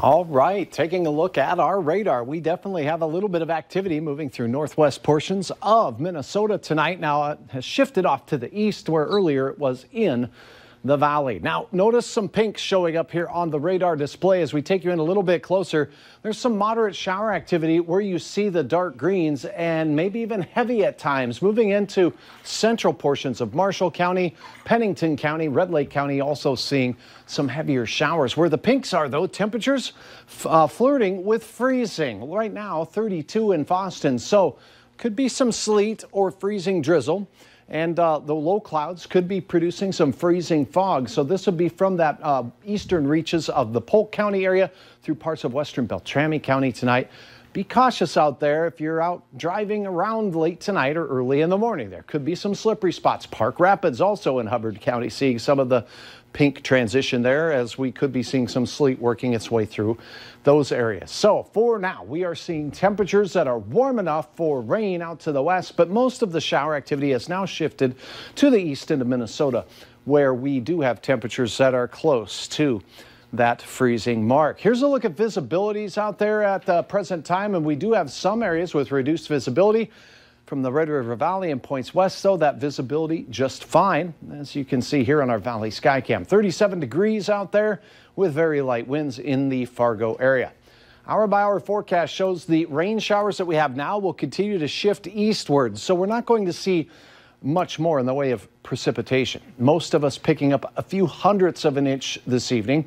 All right, taking a look at our radar, we definitely have a little bit of activity moving through northwest portions of Minnesota tonight. Now it has shifted off to the east where earlier it was in the valley. Now, notice some pink showing up here on the radar display as we take you in a little bit closer. There's some moderate shower activity where you see the dark greens and maybe even heavy at times. Moving into central portions of Marshall County, Pennington County, Red Lake County also seeing some heavier showers. Where the pinks are, though, temperatures uh, flirting with freezing. Right now, 32 in Boston. So could be some sleet or freezing drizzle and uh, the low clouds could be producing some freezing fog. So this will be from that uh, eastern reaches of the Polk County area through parts of western Beltrami County tonight. Be cautious out there if you're out driving around late tonight or early in the morning. There could be some slippery spots. Park Rapids also in Hubbard County seeing some of the pink transition there as we could be seeing some sleet working its way through those areas. So for now, we are seeing temperatures that are warm enough for rain out to the west, but most of the shower activity has now shifted to the east into Minnesota, where we do have temperatures that are close to that freezing mark. Here's a look at visibilities out there at the present time, and we do have some areas with reduced visibility from the Red River Valley and points west, so that visibility just fine, as you can see here on our Valley Skycam. 37 degrees out there with very light winds in the Fargo area. Hour by hour forecast shows the rain showers that we have now will continue to shift eastward, so we're not going to see much more in the way of precipitation. Most of us picking up a few hundredths of an inch this evening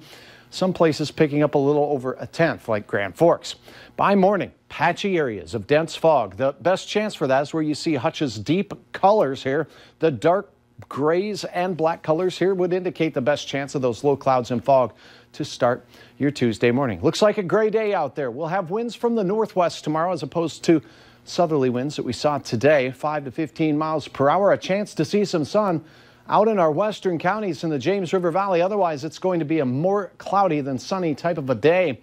some places picking up a little over a tenth, like Grand Forks. By morning, patchy areas of dense fog. The best chance for that is where you see Hutch's deep colors here. The dark grays and black colors here would indicate the best chance of those low clouds and fog to start your Tuesday morning. Looks like a gray day out there. We'll have winds from the northwest tomorrow as opposed to southerly winds that we saw today, 5 to 15 miles per hour, a chance to see some sun out in our western counties in the James River Valley. Otherwise, it's going to be a more cloudy than sunny type of a day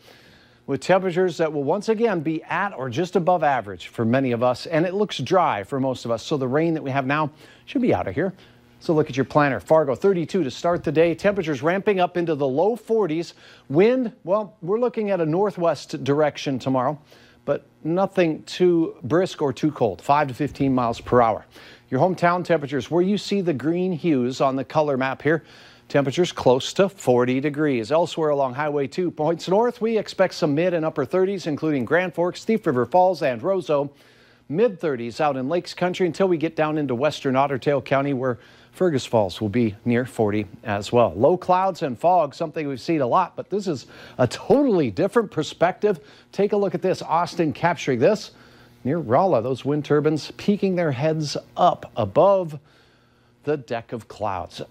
with temperatures that will once again be at or just above average for many of us. And it looks dry for most of us. So the rain that we have now should be out of here. So look at your planner. Fargo 32 to start the day. Temperatures ramping up into the low 40s. Wind, well, we're looking at a northwest direction tomorrow but nothing too brisk or too cold, 5 to 15 miles per hour. Your hometown temperatures, where you see the green hues on the color map here, temperatures close to 40 degrees. Elsewhere along Highway 2 points north, we expect some mid and upper 30s, including Grand Forks, Thief River Falls, and Roseau. Mid 30s out in Lakes Country until we get down into western Ottertail County, where Fergus Falls will be near 40 as well. Low clouds and fog, something we've seen a lot, but this is a totally different perspective. Take a look at this. Austin capturing this near Rolla, those wind turbines peeking their heads up above the deck of clouds.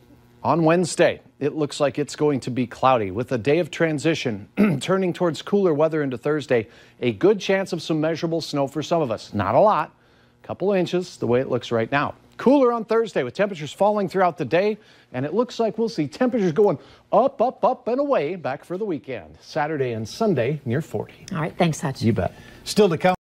On Wednesday, it looks like it's going to be cloudy with a day of transition turning towards cooler weather into Thursday. A good chance of some measurable snow for some of us. Not a lot, a couple inches the way it looks right now. Cooler on Thursday with temperatures falling throughout the day, and it looks like we'll see temperatures going up, up, up, and away back for the weekend. Saturday and Sunday near 40. All right, thanks, Hutch. You bet. Still to come.